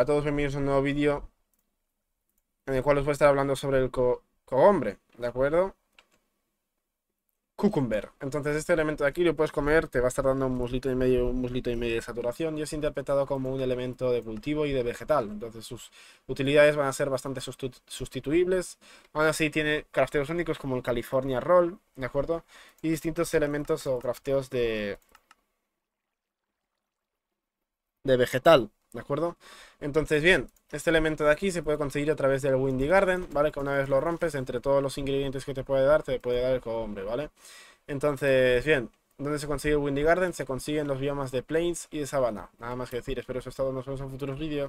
Hola a todos, bienvenidos a un nuevo vídeo en el cual os voy a estar hablando sobre el co cogombre, ¿de acuerdo? Cucumber. Entonces este elemento de aquí lo puedes comer, te va a estar dando un muslito y medio, un muslito y medio de saturación y es interpretado como un elemento de cultivo y de vegetal. Entonces sus utilidades van a ser bastante sustituibles. Aún así tiene crafteos únicos como el California Roll, ¿de acuerdo? Y distintos elementos o crafteos de... de vegetal. ¿De acuerdo? Entonces, bien, este elemento de aquí se puede conseguir a través del Windy Garden, ¿vale? Que una vez lo rompes, entre todos los ingredientes que te puede dar, te puede dar el hombre ¿vale? Entonces, bien, ¿dónde se consigue el Windy Garden? Se consiguen los biomas de Plains y de Sabana. Nada más que decir, espero os haya estado. Nos vemos en futuros vídeos.